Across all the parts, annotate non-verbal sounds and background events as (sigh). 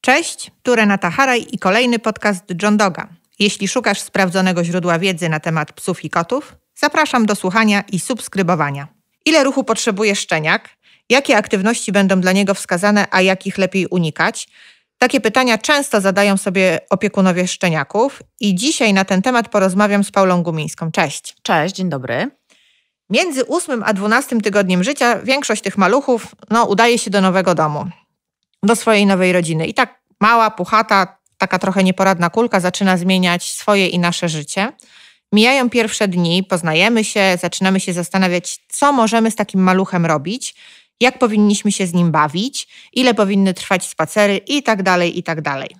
Cześć, tu Renata Haraj i kolejny podcast John Doga. Jeśli szukasz sprawdzonego źródła wiedzy na temat psów i kotów, zapraszam do słuchania i subskrybowania. Ile ruchu potrzebuje szczeniak? Jakie aktywności będą dla niego wskazane, a jakich lepiej unikać? Takie pytania często zadają sobie opiekunowie szczeniaków i dzisiaj na ten temat porozmawiam z Paulą Gumińską. Cześć. Cześć, dzień dobry. Między 8 a 12 tygodniem życia większość tych maluchów no, udaje się do nowego domu, do swojej nowej rodziny. I tak mała, puchata, taka trochę nieporadna kulka zaczyna zmieniać swoje i nasze życie. Mijają pierwsze dni, poznajemy się, zaczynamy się zastanawiać, co możemy z takim maluchem robić jak powinniśmy się z nim bawić, ile powinny trwać spacery i tak dalej, i tak dalej.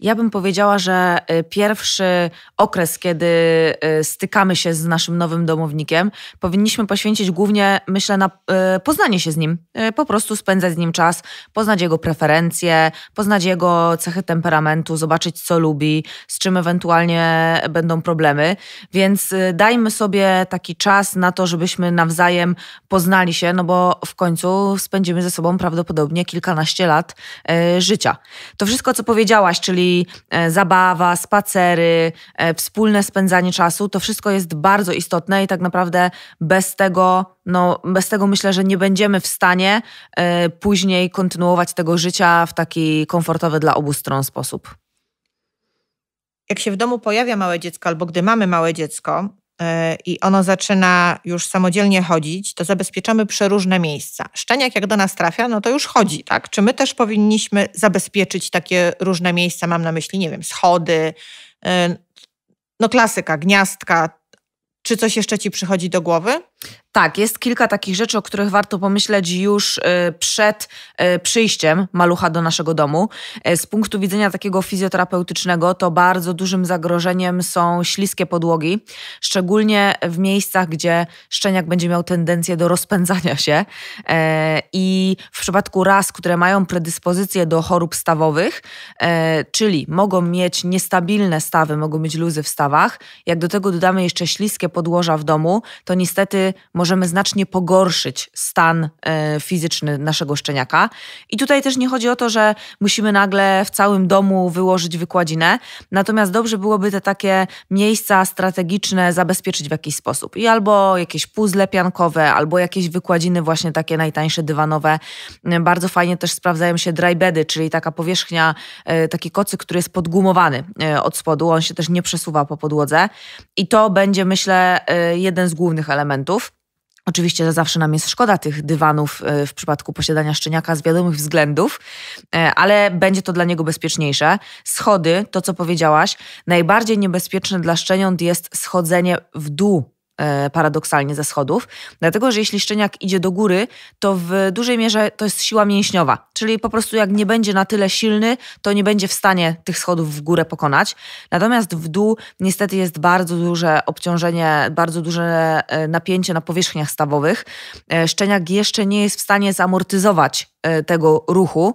Ja bym powiedziała, że y, pierwszy okres, kiedy y, stykamy się z naszym nowym domownikiem, powinniśmy poświęcić głównie, myślę, na y, poznanie się z nim, po prostu spędzać z nim czas, poznać jego preferencje, poznać jego cechy temperamentu, zobaczyć, co lubi, z czym ewentualnie będą problemy. Więc dajmy sobie taki czas na to, żebyśmy nawzajem poznali się, no bo w końcu spędzimy ze sobą prawdopodobnie kilkanaście lat życia. To wszystko, co powiedziałaś, czyli E, zabawa, spacery, e, wspólne spędzanie czasu, to wszystko jest bardzo istotne i tak naprawdę bez tego, no, bez tego myślę, że nie będziemy w stanie e, później kontynuować tego życia w taki komfortowy dla obu stron sposób jak się w domu pojawia małe dziecko, albo gdy mamy małe dziecko, E, i ono zaczyna już samodzielnie chodzić, to zabezpieczamy przeróżne miejsca. Szczeniak jak do nas trafia, no to już chodzi, tak? Czy my też powinniśmy zabezpieczyć takie różne miejsca? Mam na myśli, nie wiem, schody, e, no klasyka, gniazdka. Czy coś jeszcze ci przychodzi do głowy? Tak, jest kilka takich rzeczy, o których warto pomyśleć już y, przed y, przyjściem malucha do naszego domu. Y, z punktu widzenia takiego fizjoterapeutycznego, to bardzo dużym zagrożeniem są śliskie podłogi, szczególnie w miejscach, gdzie szczeniak będzie miał tendencję do rozpędzania się. E, I w przypadku ras, które mają predyspozycję do chorób stawowych, e, czyli mogą mieć niestabilne stawy, mogą mieć luzy w stawach, jak do tego dodamy jeszcze śliskie podłoża w domu, to niestety możemy znacznie pogorszyć stan e, fizyczny naszego szczeniaka. I tutaj też nie chodzi o to, że musimy nagle w całym domu wyłożyć wykładzinę, natomiast dobrze byłoby te takie miejsca strategiczne zabezpieczyć w jakiś sposób. I albo jakieś puzzle piankowe, albo jakieś wykładziny właśnie takie najtańsze, dywanowe. E, bardzo fajnie też sprawdzają się dry bedy, czyli taka powierzchnia, e, taki kocyk, który jest podgumowany od spodu, on się też nie przesuwa po podłodze i to będzie myślę jeden z głównych elementów Oczywiście zawsze nam jest szkoda tych dywanów e, w przypadku posiadania szczeniaka z wiadomych względów, e, ale będzie to dla niego bezpieczniejsze. Schody, to co powiedziałaś, najbardziej niebezpieczne dla szczeniąt jest schodzenie w dół E, paradoksalnie ze schodów, dlatego że jeśli szczeniak idzie do góry, to w dużej mierze to jest siła mięśniowa, czyli po prostu jak nie będzie na tyle silny, to nie będzie w stanie tych schodów w górę pokonać. Natomiast w dół niestety jest bardzo duże obciążenie, bardzo duże e, napięcie na powierzchniach stawowych. E, szczeniak jeszcze nie jest w stanie zamortyzować E, tego ruchu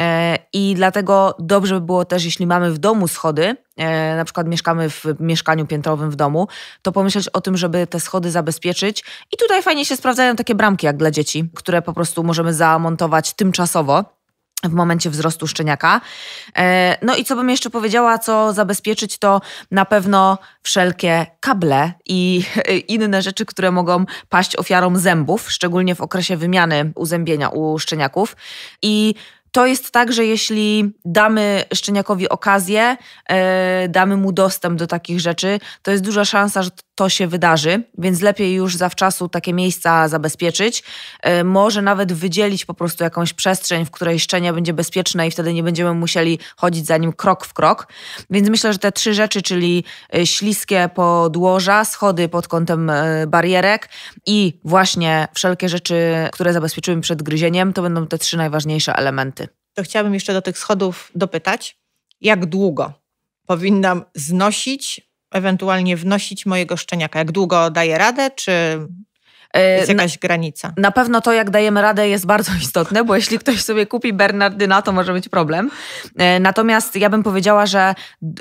e, i dlatego dobrze by było też, jeśli mamy w domu schody, e, na przykład mieszkamy w mieszkaniu piętrowym w domu, to pomyśleć o tym, żeby te schody zabezpieczyć. I tutaj fajnie się sprawdzają takie bramki jak dla dzieci, które po prostu możemy zamontować tymczasowo w momencie wzrostu szczeniaka. E, no i co bym jeszcze powiedziała, co zabezpieczyć, to na pewno wszelkie kable i (laughs) inne rzeczy, które mogą paść ofiarą zębów, szczególnie w okresie wymiany uzębienia u szczeniaków. I to jest tak, że jeśli damy szczeniakowi okazję, e, damy mu dostęp do takich rzeczy, to jest duża szansa, że to się wydarzy, więc lepiej już zawczasu takie miejsca zabezpieczyć. E, może nawet wydzielić po prostu jakąś przestrzeń, w której szczenie będzie bezpieczne i wtedy nie będziemy musieli chodzić za nim krok w krok. Więc myślę, że te trzy rzeczy, czyli e, śliskie podłoża, schody pod kątem e, barierek i właśnie wszelkie rzeczy, które zabezpieczymy przed gryzieniem, to będą te trzy najważniejsze elementy. To chciałabym jeszcze do tych schodów dopytać, jak długo powinnam znosić ewentualnie wnosić mojego szczeniaka? Jak długo daję radę, czy e, jest jakaś na, granica. Na pewno to, jak dajemy radę, jest bardzo (laughs) istotne, bo jeśli ktoś sobie kupi Bernardyna, to może być problem. E, natomiast ja bym powiedziała, że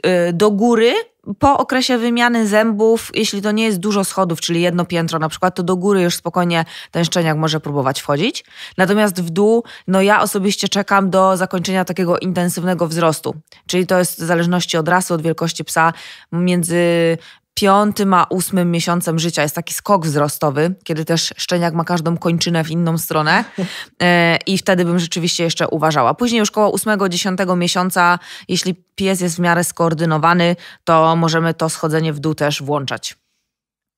e, do góry po okresie wymiany zębów, jeśli to nie jest dużo schodów, czyli jedno piętro na przykład, to do góry już spokojnie ten szczeniak może próbować wchodzić. Natomiast w dół, no ja osobiście czekam do zakończenia takiego intensywnego wzrostu. Czyli to jest w zależności od rasy, od wielkości psa, między piątym a ósmym miesiącem życia jest taki skok wzrostowy, kiedy też szczeniak ma każdą kończynę w inną stronę e, i wtedy bym rzeczywiście jeszcze uważała. Później już koło ósmego, dziesiątego miesiąca, jeśli pies jest w miarę skoordynowany, to możemy to schodzenie w dół też włączać.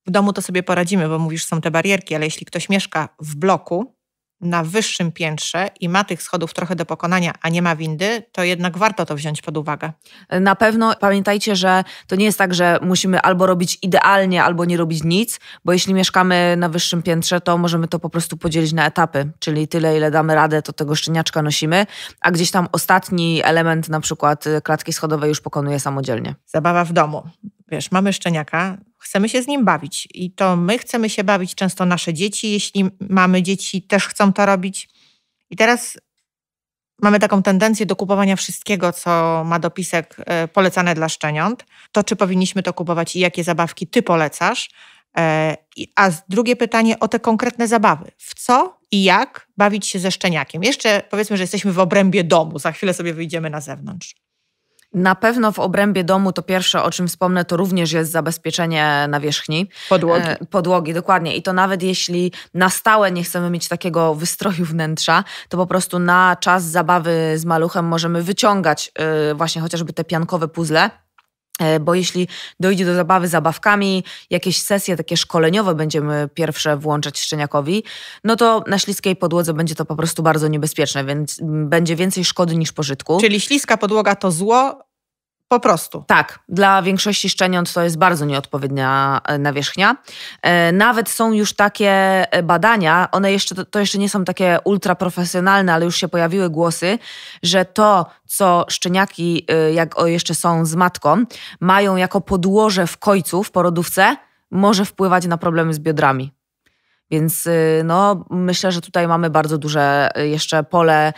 W domu to sobie poradzimy, bo mówisz, są te barierki, ale jeśli ktoś mieszka w bloku, na wyższym piętrze i ma tych schodów trochę do pokonania, a nie ma windy, to jednak warto to wziąć pod uwagę. Na pewno pamiętajcie, że to nie jest tak, że musimy albo robić idealnie, albo nie robić nic, bo jeśli mieszkamy na wyższym piętrze, to możemy to po prostu podzielić na etapy, czyli tyle, ile damy radę, to tego szczeniaczka nosimy, a gdzieś tam ostatni element, na przykład y, klatki schodowe, już pokonuje samodzielnie. Zabawa w domu. Wiesz, mamy szczeniaka, chcemy się z nim bawić i to my chcemy się bawić, często nasze dzieci, jeśli mamy dzieci, też chcą to robić. I teraz mamy taką tendencję do kupowania wszystkiego, co ma dopisek e, polecane dla szczeniąt. To czy powinniśmy to kupować i jakie zabawki ty polecasz? E, a drugie pytanie o te konkretne zabawy. W co i jak bawić się ze szczeniakiem? Jeszcze powiedzmy, że jesteśmy w obrębie domu, za chwilę sobie wyjdziemy na zewnątrz. Na pewno w obrębie domu to pierwsze, o czym wspomnę, to również jest zabezpieczenie nawierzchni. Podłogi. E, podłogi, dokładnie. I to nawet jeśli na stałe nie chcemy mieć takiego wystroju wnętrza, to po prostu na czas zabawy z maluchem możemy wyciągać e, właśnie chociażby te piankowe puzzle. E, bo jeśli dojdzie do zabawy zabawkami, jakieś sesje takie szkoleniowe będziemy pierwsze włączać szczeniakowi, no to na śliskiej podłodze będzie to po prostu bardzo niebezpieczne, więc będzie więcej szkody niż pożytku. Czyli śliska podłoga to zło, po prostu. Tak, dla większości szczeniąt to jest bardzo nieodpowiednia e, nawierzchnia. E, nawet są już takie e, badania, one jeszcze, to jeszcze nie są takie ultraprofesjonalne, ale już się pojawiły głosy, że to, co szczeniaki, jak jeszcze są z matką, mają jako podłoże w kojcu, w porodówce, może wpływać na problemy z biodrami. Więc y, no, myślę, że tutaj mamy bardzo duże y, jeszcze pole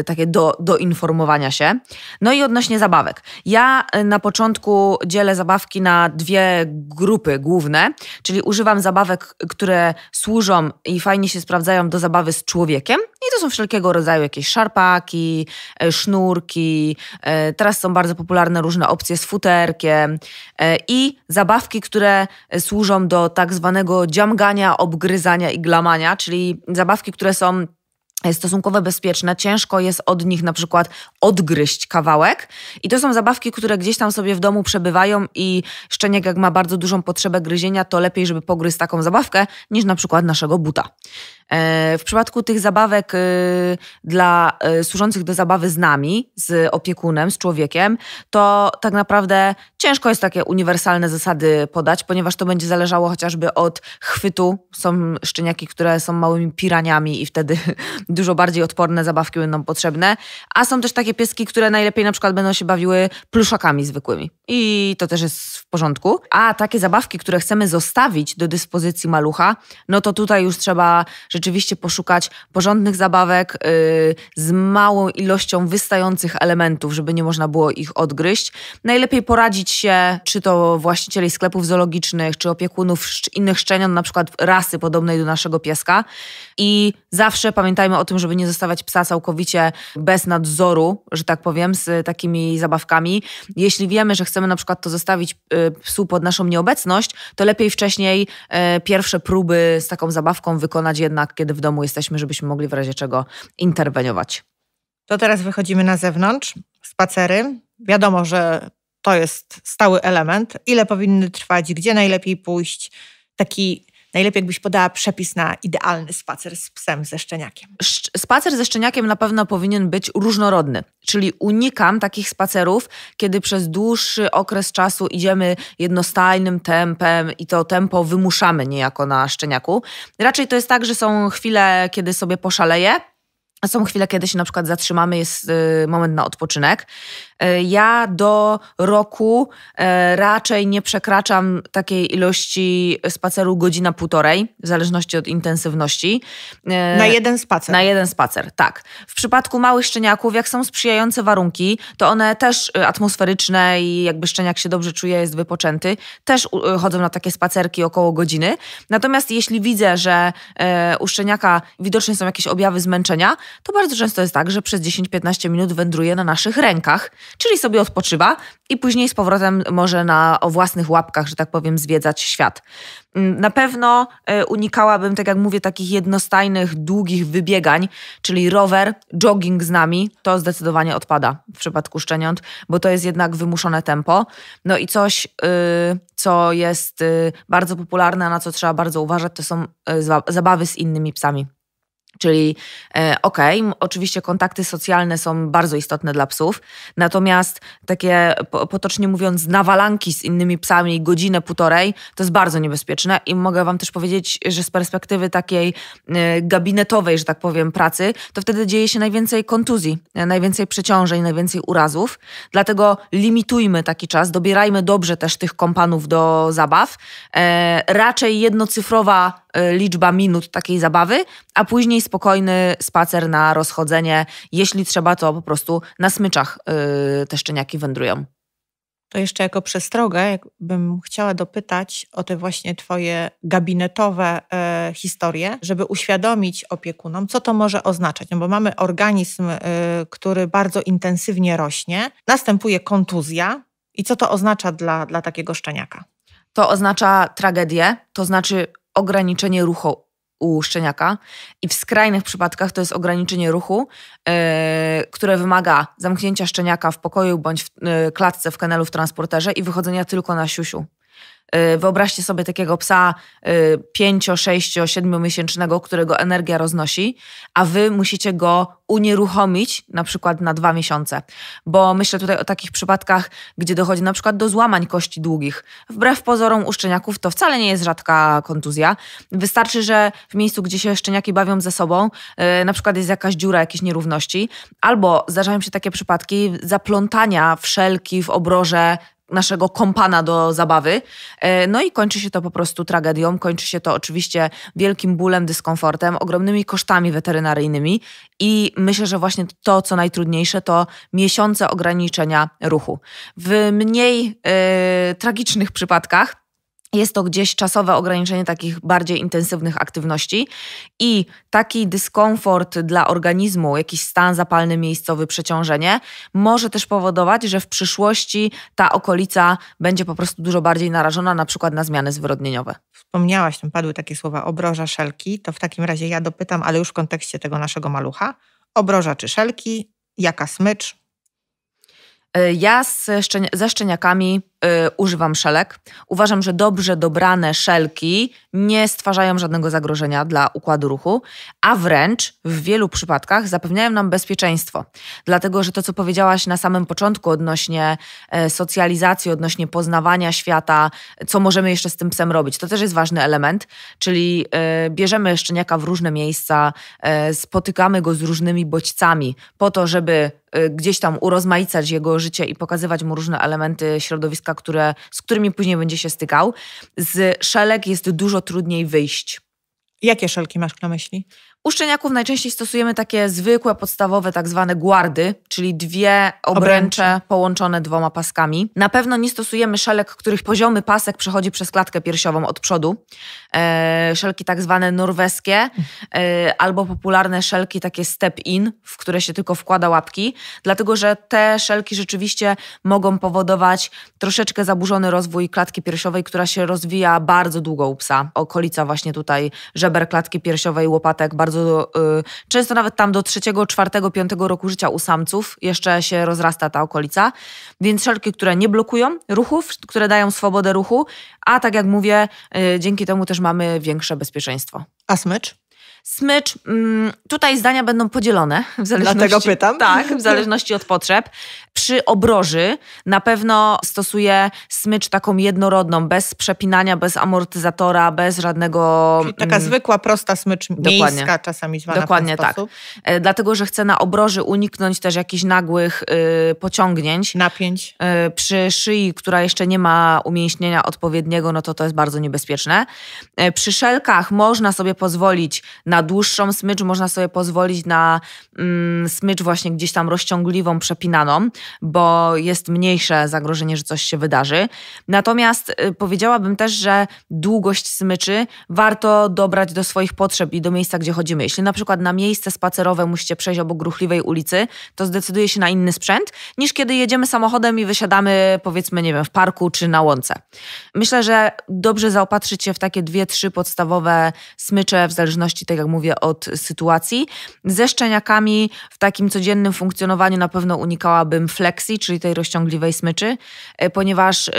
y, takie do, do informowania się. No i odnośnie zabawek. Ja na początku dzielę zabawki na dwie grupy główne, czyli używam zabawek, które służą i fajnie się sprawdzają do zabawy z człowiekiem. I to są wszelkiego rodzaju jakieś szarpaki, sznurki. Teraz są bardzo popularne różne opcje z futerkiem i zabawki, które służą do tak zwanego dziamgania, obgryzania gryzania i glamania, czyli zabawki, które są e, stosunkowo bezpieczne, ciężko jest od nich na przykład odgryźć kawałek i to są zabawki, które gdzieś tam sobie w domu przebywają i szczeniak jak ma bardzo dużą potrzebę gryzienia, to lepiej, żeby pogryzł taką zabawkę niż na przykład naszego buta. E, w przypadku tych zabawek y, dla y, służących do zabawy z nami, z opiekunem, z człowiekiem, to tak naprawdę Ciężko jest takie uniwersalne zasady podać, ponieważ to będzie zależało chociażby od chwytu. Są szczeniaki, które są małymi piraniami i wtedy (laughs) dużo bardziej odporne zabawki będą potrzebne. A są też takie pieski, które najlepiej na przykład będą się bawiły pluszakami zwykłymi i to też jest w porządku. A takie zabawki, które chcemy zostawić do dyspozycji malucha, no to tutaj już trzeba rzeczywiście poszukać porządnych zabawek yy, z małą ilością wystających elementów, żeby nie można było ich odgryźć. Najlepiej poradzić się, czy to właścicieli sklepów zoologicznych, czy opiekunów innych szczeniąt, na przykład rasy podobnej do naszego pieska. I zawsze pamiętajmy o tym, żeby nie zostawiać psa całkowicie bez nadzoru, że tak powiem, z takimi zabawkami. Jeśli wiemy, że chcemy chcemy na przykład to zostawić y, psu pod naszą nieobecność, to lepiej wcześniej e, pierwsze próby z taką zabawką wykonać jednak, kiedy w domu jesteśmy, żebyśmy mogli w razie czego interweniować. To teraz wychodzimy na zewnątrz, spacery. Wiadomo, że to jest stały element. Ile powinny trwać, gdzie najlepiej pójść. Taki najlepiej jakbyś podała przepis na idealny spacer z psem, ze szczeniakiem. Spacer ze szczeniakiem na pewno powinien być różnorodny, czyli unikam takich spacerów, kiedy przez dłuższy okres czasu idziemy jednostajnym tempem i to tempo wymuszamy niejako na szczeniaku. Raczej to jest tak, że są chwile, kiedy sobie poszaleję, są chwile, kiedy się na przykład zatrzymamy, jest y, moment na odpoczynek. Y, ja do roku y, raczej nie przekraczam takiej ilości spaceru godzina półtorej, w zależności od intensywności. Na jeden spacer. Na jeden spacer, tak. W przypadku małych szczeniaków, jak są sprzyjające warunki, to one też atmosferyczne i jakby szczeniak się dobrze czuje, jest wypoczęty, też chodzą na takie spacerki około godziny. Natomiast jeśli widzę, że u szczeniaka widoczne są jakieś objawy zmęczenia, to bardzo często jest tak, że przez 10-15 minut wędruje na naszych rękach, czyli sobie odpoczywa i później z powrotem może na o własnych łapkach, że tak powiem, zwiedzać świat. Mm, na pewno e, unikałabym, tak jak mówię, takich jednostajnych, długich wybiegań, czyli rower, jogging z nami, to zdecydowanie odpada w przypadku szczeniąt, bo to jest jednak wymuszone tempo. No i coś, y, co jest y, bardzo popularne, na co trzeba bardzo uważać, to są e, zabawy z innymi psami. Czyli e, okej, okay, oczywiście kontakty socjalne są bardzo istotne dla psów, natomiast takie potocznie mówiąc nawalanki z innymi psami godzinę, półtorej to jest bardzo niebezpieczne i mogę wam też powiedzieć, że z perspektywy takiej e, gabinetowej, że tak powiem, pracy, to wtedy dzieje się najwięcej kontuzji, e, najwięcej przeciążeń, najwięcej urazów, dlatego limitujmy taki czas, dobierajmy dobrze też tych kompanów do zabaw, raczej jednocyfrowa liczba minut takiej zabawy, a później spokojny spacer na rozchodzenie. Jeśli trzeba, to po prostu na smyczach y, te szczeniaki wędrują. To jeszcze jako przestrogę bym chciała dopytać o te właśnie Twoje gabinetowe e, historie, żeby uświadomić opiekunom, co to może oznaczać. No bo mamy organizm, e, który bardzo intensywnie rośnie, następuje kontuzja. I co to oznacza dla, dla takiego szczeniaka? To oznacza tragedię, to znaczy ograniczenie ruchu, u szczeniaka i w skrajnych przypadkach to jest ograniczenie ruchu, yy, które wymaga zamknięcia szczeniaka w pokoju bądź w yy, klatce w kanalu w transporterze i wychodzenia tylko na siusiu. E, wyobraźcie sobie takiego psa 5, 6, 7 miesięcznego, którego energia roznosi, a wy musicie go unieruchomić na przykład na dwa miesiące. Bo myślę tutaj o takich przypadkach, gdzie dochodzi na przykład do złamań kości długich. Wbrew pozorom u szczeniaków to wcale nie jest rzadka kontuzja. Wystarczy, że w miejscu, gdzie się szczeniaki bawią ze sobą, e, na przykład jest jakaś dziura, jakieś nierówności, albo zdarzają się takie przypadki zaplątania wszelki w obroże naszego kompana do zabawy. E, no i kończy się to po prostu tragedią, kończy się to oczywiście wielkim bólem, dyskomfortem, ogromnymi kosztami weterynaryjnymi i myślę, że właśnie to, co najtrudniejsze, to miesiące ograniczenia ruchu. W mniej e, tragicznych przypadkach jest to gdzieś czasowe ograniczenie takich bardziej intensywnych aktywności i taki dyskomfort dla organizmu, jakiś stan zapalny miejscowy, przeciążenie, może też powodować, że w przyszłości ta okolica będzie po prostu dużo bardziej narażona na przykład na zmiany zwyrodnieniowe. Wspomniałaś, tam padły takie słowa obroża szelki, to w takim razie ja dopytam, ale już w kontekście tego naszego malucha, obroża czy szelki, jaka smycz? Y, ja z, ze szczeniakami Y, używam szelek. Uważam, że dobrze dobrane szelki nie stwarzają żadnego zagrożenia dla układu ruchu, a wręcz w wielu przypadkach zapewniają nam bezpieczeństwo. Dlatego, że to, co powiedziałaś na samym początku odnośnie e, socjalizacji, odnośnie poznawania świata, co możemy jeszcze z tym psem robić, to też jest ważny element, czyli e, bierzemy szczeniaka w różne miejsca, e, spotykamy go z różnymi bodźcami po to, żeby gdzieś tam urozmaicać jego życie i pokazywać mu różne elementy środowiska, które, z którymi później będzie się stykał. Z szelek jest dużo trudniej wyjść. Jakie szelki masz na myśli? U szczeniaków najczęściej stosujemy takie zwykłe, podstawowe, tak zwane guardy, czyli dwie obręcze, połączone dwoma paskami. Na pewno nie stosujemy szelek, których poziomy pasek przechodzi przez klatkę piersiową od przodu. E, szelki tak zwane norweskie e, albo popularne szelki takie step-in, w które się tylko wkłada łapki, dlatego że te szelki rzeczywiście mogą powodować troszeczkę zaburzony rozwój klatki piersiowej, która się rozwija bardzo długo u psa. Okolica właśnie tutaj żeber klatki piersiowej, łopatek bardzo bardzo y, często nawet tam do trzeciego, czwartego, piątego roku życia u samców jeszcze się rozrasta ta okolica. Więc szelki, które nie blokują ruchów, które dają swobodę ruchu, a tak jak mówię, y, dzięki temu też mamy większe bezpieczeństwo. A smycz? Smycz, mm, tutaj zdania będą podzielone. W zależności, Dlatego pytam. Tak, w (laughs) zależności od potrzeb. Przy obroży na pewno stosuję smycz taką jednorodną, bez przepinania, bez amortyzatora, bez żadnego... Czyli taka mm, zwykła, prosta smycz dokładnie, miejska czasami zwana Dokładnie tak. E, dlatego, że chcę na obroży uniknąć też jakichś nagłych y, pociągnięć. Napięć. Y, przy szyi, która jeszcze nie ma umięśnienia odpowiedniego, no to to jest bardzo niebezpieczne. Y, przy szelkach można sobie pozwolić na na dłuższą smycz można sobie pozwolić na mm, smycz właśnie gdzieś tam rozciągliwą, przepinaną, bo jest mniejsze zagrożenie, że coś się wydarzy. Natomiast y, powiedziałabym też, że długość smyczy warto dobrać do swoich potrzeb i do miejsca, gdzie chodzimy. Jeśli na przykład na miejsce spacerowe musicie przejść obok gruchliwej ulicy, to zdecyduje się na inny sprzęt, niż kiedy jedziemy samochodem i wysiadamy powiedzmy, nie wiem, w parku czy na łące. Myślę, że dobrze zaopatrzyć się w takie dwie, trzy podstawowe smycze w zależności tego, tak mówię od sytuacji. Ze szczeniakami w takim codziennym funkcjonowaniu na pewno unikałabym flexi, czyli tej rozciągliwej smyczy, e, ponieważ y,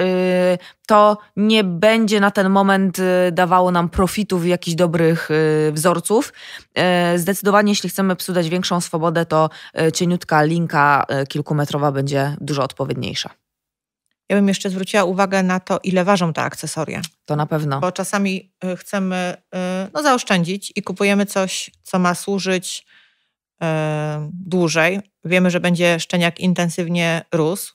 to nie będzie na ten moment y, dawało nam profitów i jakichś dobrych y, wzorców. E, zdecydowanie, jeśli chcemy psu dać większą swobodę, to e, cieniutka linka kilkumetrowa będzie dużo odpowiedniejsza. Ja bym jeszcze zwróciła uwagę na to, ile ważą te akcesoria. To na pewno. Bo czasami y, chcemy y, no, zaoszczędzić i kupujemy coś, co ma służyć yy, dłużej. Wiemy, że będzie szczeniak intensywnie rósł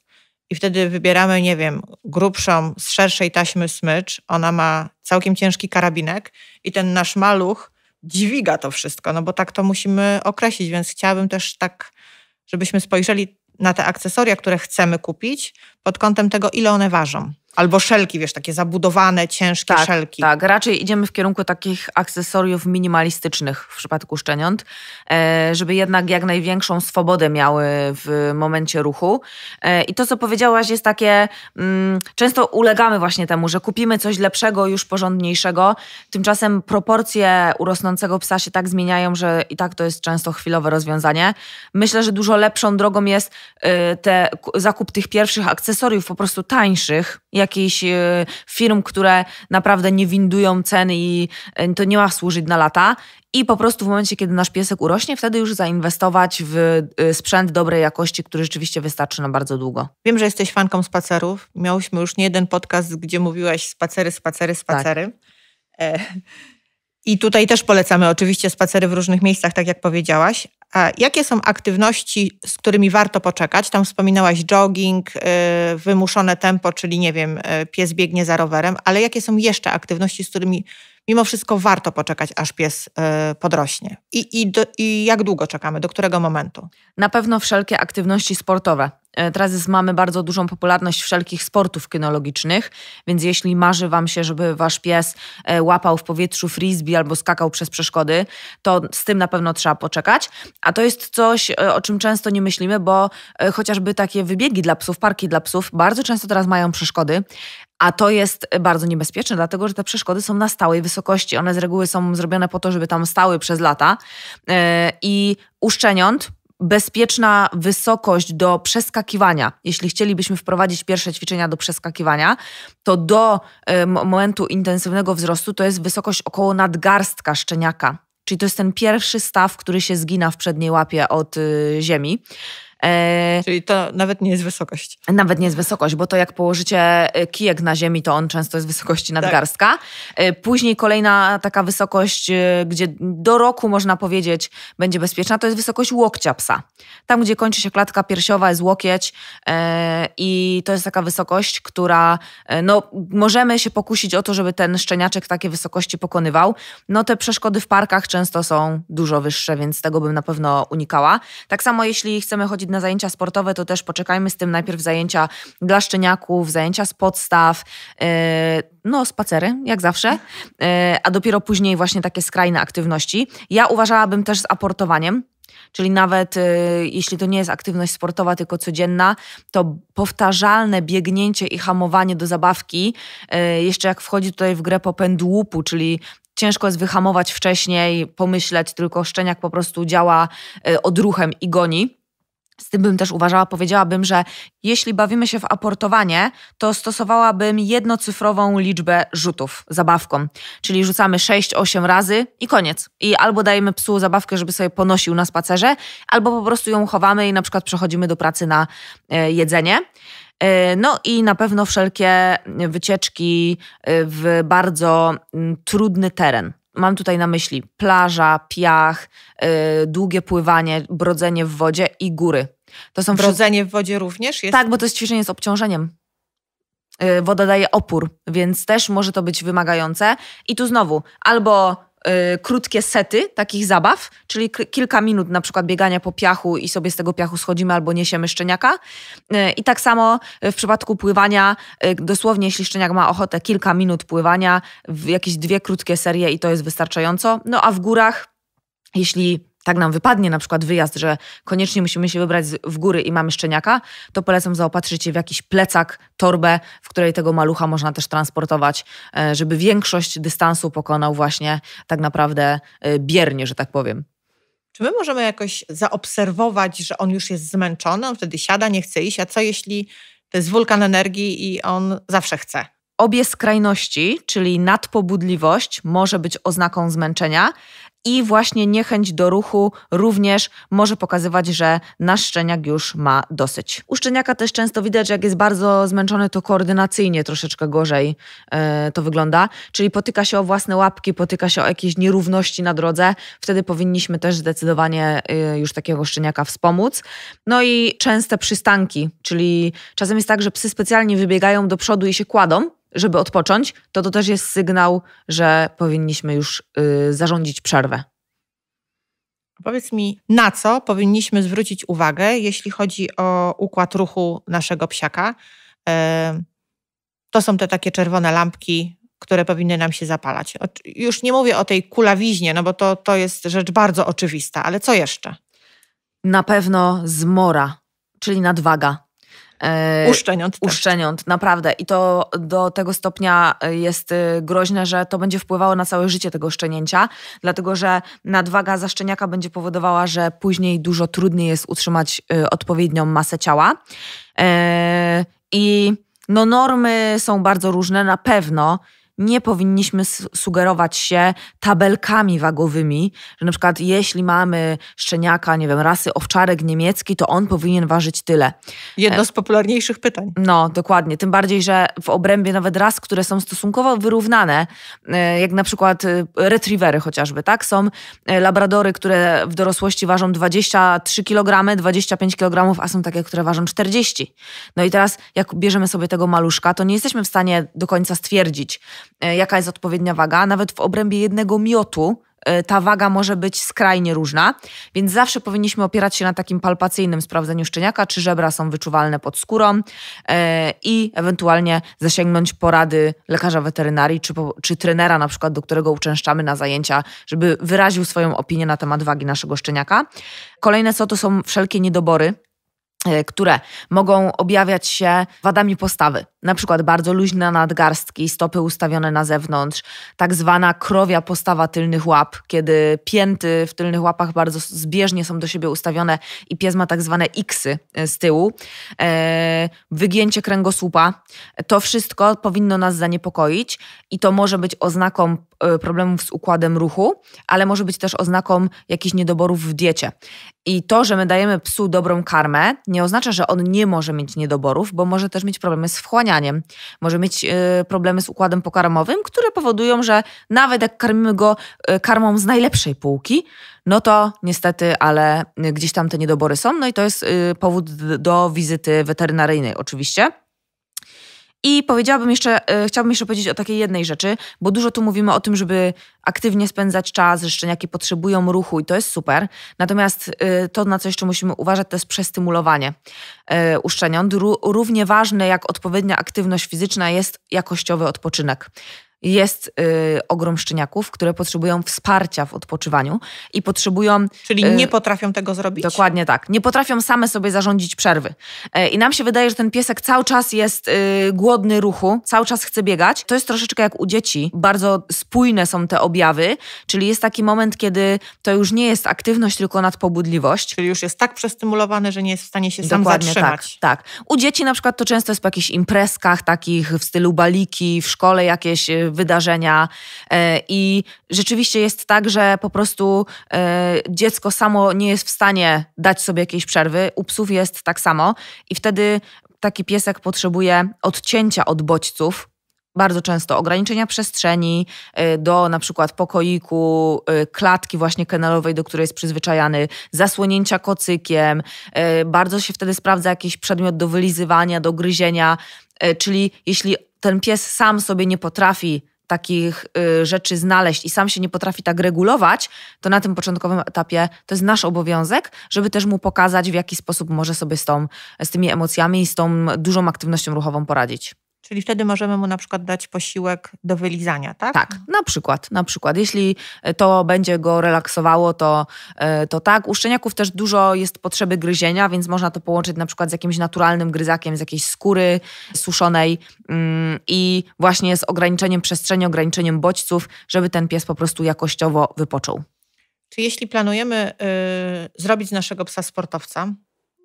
i wtedy wybieramy, nie wiem, grubszą, z szerszej taśmy smycz. Ona ma całkiem ciężki karabinek i ten nasz maluch dźwiga to wszystko, no bo tak to musimy określić, więc chciałabym też tak, żebyśmy spojrzeli na te akcesoria, które chcemy kupić, pod kątem tego, ile one ważą. Albo szelki, wiesz, takie zabudowane, ciężkie tak, szelki. Tak, raczej idziemy w kierunku takich akcesoriów minimalistycznych w przypadku szczeniąt, e, żeby jednak jak największą swobodę miały w momencie ruchu. E, I to, co powiedziałaś, jest takie, mm, często ulegamy właśnie temu, że kupimy coś lepszego, już porządniejszego. Tymczasem proporcje urosnącego psa się tak zmieniają, że i tak to jest często chwilowe rozwiązanie. Myślę, że dużo lepszą drogą jest e, te, zakup tych pierwszych akcesoriów, po prostu tańszych, jakichś e, firm, które naprawdę nie windują ceny i e, to nie ma służyć na lata. I po prostu w momencie, kiedy nasz piesek urośnie, wtedy już zainwestować w e, sprzęt dobrej jakości, który rzeczywiście wystarczy na bardzo długo. Wiem, że jesteś fanką spacerów. Miałyśmy już nie jeden podcast, gdzie mówiłaś spacery, spacery, tak. spacery. Tak. I tutaj też polecamy oczywiście spacery w różnych miejscach, tak jak powiedziałaś. A jakie są aktywności, z którymi warto poczekać? Tam wspominałaś jogging, y, wymuszone tempo, czyli nie wiem, y, pies biegnie za rowerem, ale jakie są jeszcze aktywności, z którymi mimo wszystko warto poczekać, aż pies y, podrośnie? I, i, do, i jak długo czekamy? Do którego momentu? Na pewno wszelkie aktywności sportowe E, teraz jest, mamy bardzo dużą popularność wszelkich sportów kynologicznych, więc jeśli marzy Wam się, żeby Wasz pies e, łapał w powietrzu frisbee albo skakał przez przeszkody, to z tym na pewno trzeba poczekać. A to jest coś, e, o czym często nie myślimy, bo chociażby takie wybiegi dla psów, parki dla psów, bardzo często teraz mają przeszkody. A to jest bardzo niebezpieczne, dlatego że te przeszkody są na stałej wysokości. One z reguły są zrobione po to, żeby tam stały przez lata. I uszczeniąt, bezpieczna wysokość do przeskakiwania. Jeśli chcielibyśmy wprowadzić pierwsze ćwiczenia do przeskakiwania, to do e, momentu intensywnego wzrostu to jest wysokość około nadgarstka szczeniaka. Czyli to jest ten pierwszy staw, który się zgina w przedniej łapie od e, ziemi. E, Czyli to nawet nie jest wysokość. Nawet nie jest wysokość, bo to jak położycie e, kijek na ziemi, to on często jest wysokości tak. nadgarstka. Tak. Później kolejna taka wysokość, gdzie do roku można powiedzieć będzie bezpieczna, to jest wysokość łokcia psa. Tam, gdzie kończy się klatka piersiowa, jest łokieć i to jest taka wysokość, która no, możemy się pokusić o to, żeby ten szczeniaczek takie wysokości pokonywał. No te przeszkody w parkach często są dużo wyższe, więc tego bym na pewno unikała. Tak samo jeśli chcemy chodzić na zajęcia sportowe, to też poczekajmy z tym najpierw zajęcia dla szczeniaków, zajęcia z podstaw, e, no spacery, jak zawsze, e, a dopiero później właśnie takie skrajne aktywności. Ja uważałabym też z aportowaniem, Czyli nawet e, jeśli to nie jest aktywność sportowa, tylko codzienna, to powtarzalne biegnięcie i hamowanie do zabawki, jeszcze jak wchodzi tutaj w grę popęd łupu, czyli ciężko jest wyhamować wcześniej, pomyśleć, tylko szczeniak po prostu działa odruchem i goni z tym bym też uważała, powiedziałabym, że jeśli bawimy się w aportowanie, to stosowałabym jednocyfrową liczbę rzutów zabawką. Czyli rzucamy 6-8 razy i koniec. I albo dajemy psu zabawkę, żeby sobie ponosił na spacerze, albo po prostu ją chowamy i na przykład przechodzimy do pracy na e, jedzenie. E, no i na pewno wszelkie wycieczki e, w bardzo mm, trudny teren Mam tutaj na myśli plaża, piach, yy, długie pływanie, brodzenie w wodzie i góry. To są brodzenie w wodzie również jest? Tak, bo to jest ćwiczenie z obciążeniem. Yy, woda daje opór, więc też może to być wymagające. I tu znowu albo Y, krótkie sety takich zabaw, czyli kilka minut na przykład biegania po piachu i sobie z tego piachu schodzimy albo niesiemy szczeniaka. Y, I tak samo w przypadku pływania, y, dosłownie jeśli szczeniak ma ochotę, kilka minut pływania, jakieś dwie krótkie serie i to jest wystarczająco. No a w górach, jeśli tak nam wypadnie na przykład wyjazd, że koniecznie musimy się wybrać w góry i mamy szczeniaka, to polecam zaopatrzyć się w jakiś plecak, torbę, w której tego malucha można też transportować, e, żeby większość dystansu pokonał właśnie tak naprawdę e, biernie, że tak powiem. Czy my możemy jakoś zaobserwować, że on już jest zmęczony, on wtedy siada, nie chce iść, a co jeśli to jest wulkan energii i on zawsze chce? Obie skrajności, czyli nadpobudliwość, może być oznaką zmęczenia i właśnie niechęć do ruchu również może pokazywać, że nasz szczeniak już ma dosyć. U szczeniaka też często widać, że jak jest bardzo zmęczony, to koordynacyjnie troszeczkę gorzej e, to wygląda, czyli potyka się o własne łapki, potyka się o jakieś nierówności na drodze, wtedy powinniśmy też zdecydowanie e, już takiego szczeniaka wspomóc. No i częste przystanki, czyli czasem jest tak, że psy specjalnie wybiegają do przodu i się kładą, żeby odpocząć, to to też jest sygnał, że powinniśmy już y, zarządzić przerwę. Powiedz mi, na co powinniśmy zwrócić uwagę, jeśli chodzi o układ ruchu naszego psiaka? To są te takie czerwone lampki, które powinny nam się zapalać. Już nie mówię o tej kulawiźnie, no bo to, to jest rzecz bardzo oczywista, ale co jeszcze? Na pewno zmora, czyli nadwaga. Uszczeniąt. Też. Uszczeniąt, tak. naprawdę. I to do tego stopnia e, jest e, groźne, że to będzie wpływało na całe życie tego szczenięcia, dlatego że nadwaga zaszczeniaka będzie powodowała, że później dużo trudniej jest utrzymać e, odpowiednią masę ciała. I no normy są bardzo różne, na pewno nie powinniśmy sugerować się tabelkami wagowymi, że na przykład jeśli mamy szczeniaka, nie wiem, rasy owczarek niemiecki, to on powinien ważyć tyle. Jedno e, z popularniejszych pytań. No, dokładnie. Tym bardziej, że w obrębie nawet ras, które są stosunkowo wyrównane, e, jak na przykład e, retriewery chociażby, tak? Są labradory, które w dorosłości ważą 23 kg, 25 kg, a są takie, które ważą 40. No i teraz, jak bierzemy sobie tego maluszka, to nie jesteśmy w stanie do końca stwierdzić, E, jaka jest odpowiednia waga. Nawet w obrębie jednego miotu e, ta waga może być skrajnie różna, więc zawsze powinniśmy opierać się na takim palpacyjnym sprawdzeniu szczeniaka, czy żebra są wyczuwalne pod skórą e, i ewentualnie zasięgnąć porady lekarza weterynarii czy, czy trenera, na przykład, do którego uczęszczamy na zajęcia, żeby wyraził swoją opinię na temat wagi naszego szczeniaka. Kolejne co to są wszelkie niedobory E, które mogą objawiać się wadami postawy, na przykład bardzo luźne nadgarstki, stopy ustawione na zewnątrz, tak zwana krowia postawa tylnych łap, kiedy pięty w tylnych łapach bardzo zbieżnie są do siebie ustawione i pies ma tak zwane iksy e, z tyłu, e, wygięcie kręgosłupa. To wszystko powinno nas zaniepokoić i to może być oznaką problemów z układem ruchu, ale może być też oznaką jakichś niedoborów w diecie. I to, że my dajemy psu dobrą karmę, nie oznacza, że on nie może mieć niedoborów, bo może też mieć problemy z wchłanianiem, może mieć e, problemy z układem pokarmowym, które powodują, że nawet jak karmimy go e, karmą z najlepszej półki, no to niestety, ale gdzieś tam te niedobory są, no i to jest e, powód do wizyty weterynaryjnej oczywiście. I powiedziałabym jeszcze, e, chciałabym jeszcze powiedzieć o takiej jednej rzeczy, bo dużo tu mówimy o tym, żeby aktywnie spędzać czas, że szczeniaki potrzebują ruchu i to jest super. Natomiast e, to, na co jeszcze musimy uważać, to jest przestymulowanie e, u szczeniąt. Równie ważne jak odpowiednia aktywność fizyczna jest jakościowy odpoczynek jest y, ogrom szczeniaków, które potrzebują wsparcia w odpoczywaniu i potrzebują. Czyli y, nie y, potrafią tego zrobić? Dokładnie tak. Nie potrafią same sobie zarządzić przerwy. Y, I nam się wydaje, że ten piesek cały czas jest y, głodny ruchu, cały czas chce biegać. To jest troszeczkę jak u dzieci. Bardzo spójne są te objawy, czyli jest taki moment, kiedy to już nie jest aktywność, tylko nadpobudliwość. Czyli już jest tak przestymulowany, że nie jest w stanie się sam dokładnie zatrzymać. Tak, tak. U dzieci na przykład to często jest po jakichś imprezkach takich w stylu baliki, w szkole jakieś y, wydarzenia. E, I rzeczywiście jest tak, że po prostu e, dziecko samo nie jest w stanie dać sobie jakiejś przerwy. U psów jest tak samo. I wtedy taki piesek potrzebuje odcięcia od bodźców, bardzo często ograniczenia przestrzeni e, do na przykład pokoiku, klatki właśnie kenalowej, do której jest przyzwyczajany, zasłonięcia kocykiem. Bardzo się wtedy sprawdza jakiś przedmiot do wylizywania, do gryzienia. Czyli jeśli ten pies sam sobie nie potrafi takich y, rzeczy znaleźć i sam się nie potrafi tak regulować, to na tym początkowym etapie to jest nasz obowiązek, żeby też mu pokazać, w jaki sposób może sobie z, tą, z tymi emocjami i z tą dużą aktywnością ruchową poradzić. Czyli wtedy możemy mu na przykład dać posiłek do wylizania, tak? Tak, na przykład, na przykład. Jeśli e, to będzie go relaksowało, to, e, to tak. U szczeniaków też dużo jest potrzeby gryzienia, więc można to połączyć na przykład z jakimś naturalnym gryzakiem, z jakiejś skóry suszonej mm, i właśnie z ograniczeniem przestrzeni, ograniczeniem bodźców, żeby ten pies po prostu jakościowo wypoczął. Czy jeśli planujemy y, zrobić z naszego psa sportowca,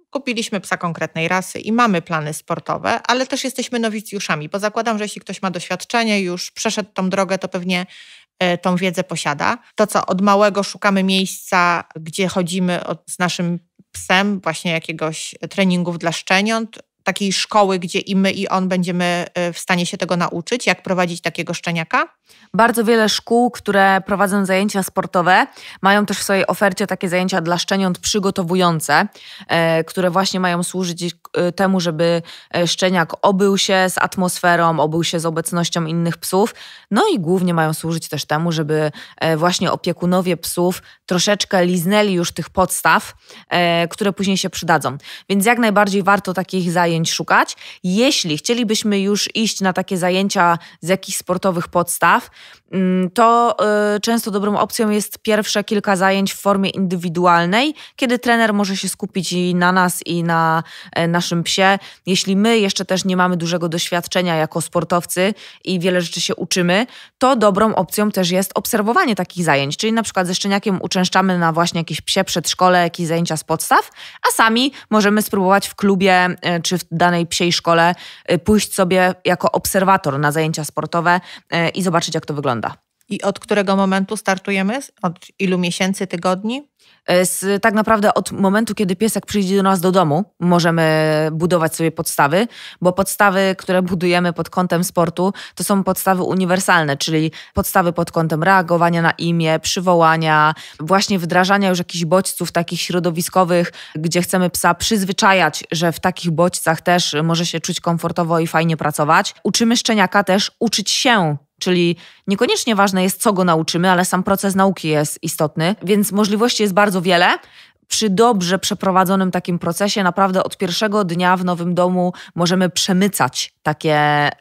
kupiliśmy psa konkretnej rasy i mamy plany sportowe, ale też jesteśmy nowicjuszami, bo zakładam, że jeśli ktoś ma doświadczenie, już przeszedł tą drogę, to pewnie e, tą wiedzę posiada. To co, od małego szukamy miejsca, gdzie chodzimy od, z naszym psem, właśnie jakiegoś treningów dla szczeniąt, takiej szkoły, gdzie i my, i on będziemy e, w stanie się tego nauczyć, jak prowadzić takiego szczeniaka? Bardzo wiele szkół, które prowadzą zajęcia sportowe, mają też w swojej ofercie takie zajęcia dla szczeniąt przygotowujące, e, które właśnie mają służyć e, temu, żeby szczeniak obył się z atmosferą, obył się z obecnością innych psów. No i głównie mają służyć też temu, żeby właśnie opiekunowie psów troszeczkę liznęli już tych podstaw, które później się przydadzą. Więc jak najbardziej warto takich zajęć zajęć szukać. Jeśli chcielibyśmy już iść na takie zajęcia z jakichś sportowych podstaw, mm, to y, często dobrą opcją jest pierwsze kilka zajęć w formie indywidualnej, kiedy trener może się skupić i na nas, i na e, naszym psie. Jeśli my jeszcze też nie mamy dużego doświadczenia jako sportowcy i wiele rzeczy się uczymy, to dobrą opcją też jest obserwowanie takich zajęć. Czyli na przykład ze szczeniakiem uczęszczamy na właśnie jakieś psie przedszkole, jakieś zajęcia z podstaw, a sami możemy spróbować w klubie e, czy w danej psiej szkole, y, pójść sobie jako obserwator na zajęcia sportowe y, i zobaczyć, jak to wygląda. I od którego momentu startujemy? Od ilu miesięcy, tygodni? Z, e, tak naprawdę od momentu, kiedy piesek przyjdzie do nas do domu, możemy budować sobie podstawy, bo podstawy, które budujemy pod kątem sportu, to są podstawy uniwersalne, czyli podstawy pod kątem reagowania na imię, przywołania, właśnie wdrażania już jakichś bodźców takich środowiskowych, gdzie chcemy psa przyzwyczajać, że w takich bodźcach też może się czuć komfortowo i fajnie pracować. Uczymy szczeniaka też uczyć się Czyli niekoniecznie ważne jest, co go nauczymy, ale sam proces nauki jest istotny, więc możliwości jest bardzo wiele. Przy dobrze przeprowadzonym takim procesie, naprawdę od pierwszego dnia w nowym domu możemy przemycać takie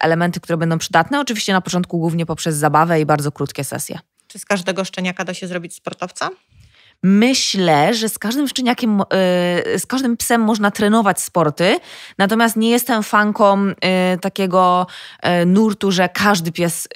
elementy, które będą przydatne. Oczywiście na początku głównie poprzez zabawę i bardzo krótkie sesje. Czy z każdego szczeniaka da się zrobić sportowca? Myślę, że z każdym szczeniakiem, y, z każdym psem można trenować sporty, natomiast nie jestem fanką y, takiego y, nurtu, że każdy pies,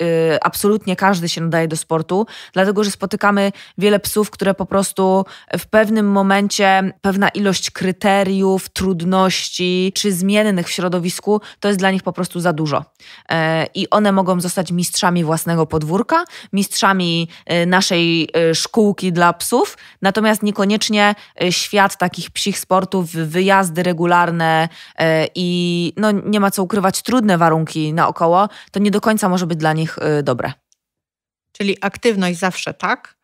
absolutnie każdy się nadaje do sportu, dlatego że spotykamy wiele psów, które po prostu w pewnym momencie pewna ilość kryteriów, trudności czy zmiennych w środowisku to jest dla nich po prostu za dużo. E, I one mogą zostać mistrzami własnego podwórka, mistrzami naszej szkółki dla psów, natomiast niekoniecznie e, świat takich psich sportów, wyjazdy regularne e, i no, nie ma co ukrywać trudne warunki naokoło, to nie do końca może być dla nich e, dobre. Czyli aktywność zawsze tak,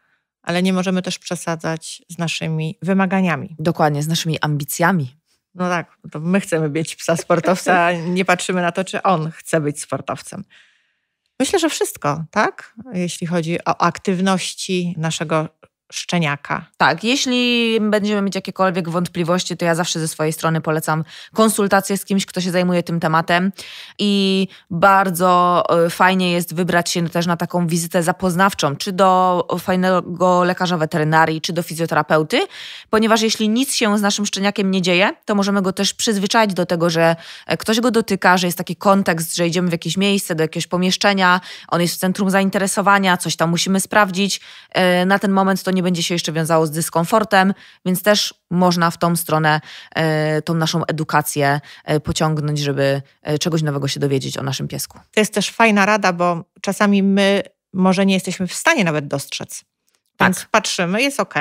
ale nie możemy też przesadzać z naszymi wymaganiami. Dokładnie, z naszymi ambicjami. No tak, no to my chcemy być psa sportowca, nie patrzymy na to, czy on chce być sportowcem. Myślę, że wszystko, tak? Jeśli chodzi o aktywności naszego szczeniaka. Tak, jeśli będziemy mieć jakiekolwiek wątpliwości, to ja zawsze ze swojej strony polecam konsultację z kimś, kto się zajmuje tym tematem i bardzo y, fajnie jest wybrać się też na taką wizytę zapoznawczą, czy do fajnego lekarza weterynarii, czy do fizjoterapeuty, ponieważ jeśli nic się z naszym szczeniakiem nie dzieje, to możemy go też przyzwyczaić do tego, że e, ktoś go dotyka, że jest taki kontekst, że idziemy w jakieś miejsce, do jakiegoś pomieszczenia, on jest w centrum zainteresowania, coś tam musimy sprawdzić. E, na ten moment to nie będzie się jeszcze wiązało z dyskomfortem, więc też można w tą stronę e, tą naszą edukację e, pociągnąć, żeby e, czegoś nowego się dowiedzieć o naszym piesku. To jest też fajna rada, bo czasami my może nie jesteśmy w stanie nawet dostrzec. Więc tak. patrzymy, jest ok,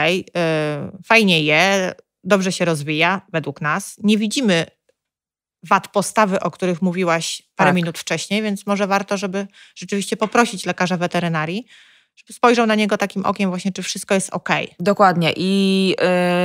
fajnie je, dobrze się rozwija według nas. Nie widzimy wad postawy, o których mówiłaś parę tak. minut wcześniej, więc może warto, żeby rzeczywiście poprosić lekarza weterynarii, żeby spojrzał na niego takim okiem właśnie, czy wszystko jest ok. Dokładnie i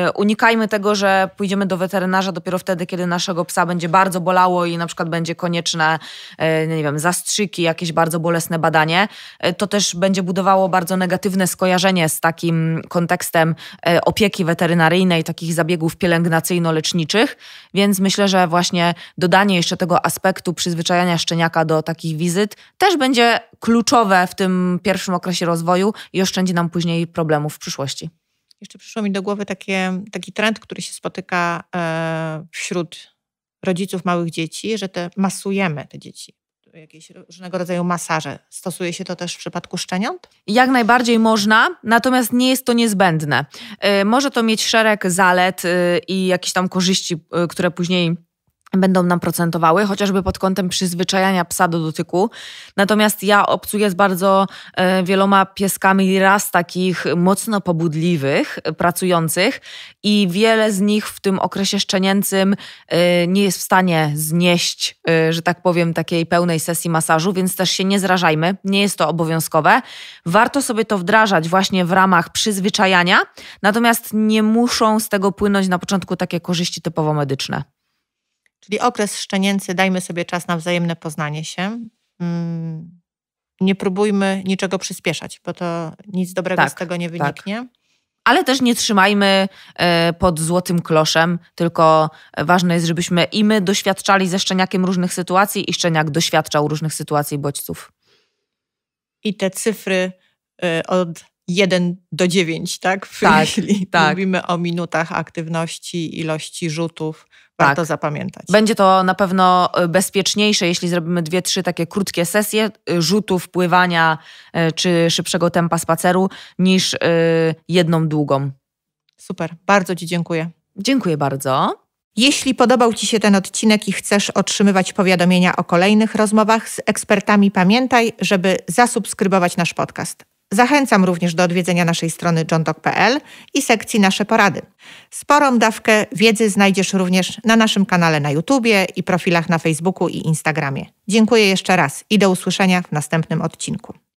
yy, unikajmy tego, że pójdziemy do weterynarza dopiero wtedy, kiedy naszego psa będzie bardzo bolało i na przykład będzie konieczne, yy, nie wiem, zastrzyki, jakieś bardzo bolesne badanie. Yy, to też będzie budowało bardzo negatywne skojarzenie z takim kontekstem y, opieki weterynaryjnej, takich zabiegów pielęgnacyjno-leczniczych, więc myślę, że właśnie dodanie jeszcze tego aspektu przyzwyczajania szczeniaka do takich wizyt też będzie kluczowe w tym pierwszym okresie rozwoju rozwoju i oszczędzi nam później problemów w przyszłości. Jeszcze przyszło mi do głowy takie, taki trend, który się spotyka e, wśród rodziców małych dzieci, że te masujemy te dzieci jakieś różnego rodzaju masaże. Stosuje się to też w przypadku szczeniąt? Jak najbardziej można, natomiast nie jest to niezbędne. E, może to mieć szereg zalet e, i jakieś tam korzyści, które później będą nam procentowały, chociażby pod kątem przyzwyczajania psa do dotyku. Natomiast ja obcuję z bardzo e, wieloma pieskami raz takich mocno pobudliwych, e, pracujących i wiele z nich w tym okresie szczenięcym e, nie jest w stanie znieść, że tak powiem, takiej pełnej sesji masażu, więc też się nie zrażajmy, nie jest to obowiązkowe. Warto sobie to wdrażać właśnie w ramach przyzwyczajania, natomiast nie muszą z tego płynąć na początku takie korzyści typowo medyczne. Czyli okres szczenięcy, dajmy sobie czas na wzajemne poznanie się. Mm, nie próbujmy niczego przyspieszać, bo to nic dobrego tak, z tego nie tak. wyniknie. Tak. Ale też nie trzymajmy e, pod złotym kloszem, tylko ważne jest, żebyśmy i my doświadczali ze szczeniakiem różnych sytuacji, i szczeniak doświadczał różnych sytuacji bodźców. I te cyfry e, od 1 do 9, tak? Tak, tak. Mówimy o minutach aktywności, ilości rzutów, tak. warto tak. zapamiętać. Będzie to na pewno e, bezpieczniejsze, jeśli zrobimy dwie, trzy takie krótkie sesje e, rzutów, pływania e, czy szybszego tempa spaceru, niż jedną długą. Super, bardzo Ci dziękuję. Dziękuję bardzo. Jeśli podobał Ci się ten odcinek i chcesz otrzymywać powiadomienia o kolejnych rozmowach z ekspertami, pamiętaj, żeby zasubskrybować nasz podcast. Zachęcam również do odwiedzenia naszej strony johndoc.pl i sekcji Nasze Porady. Sporą dawkę wiedzy znajdziesz również na naszym kanale na YouTubie i profilach na Facebooku i Instagramie. Dziękuję jeszcze raz i do usłyszenia w następnym odcinku.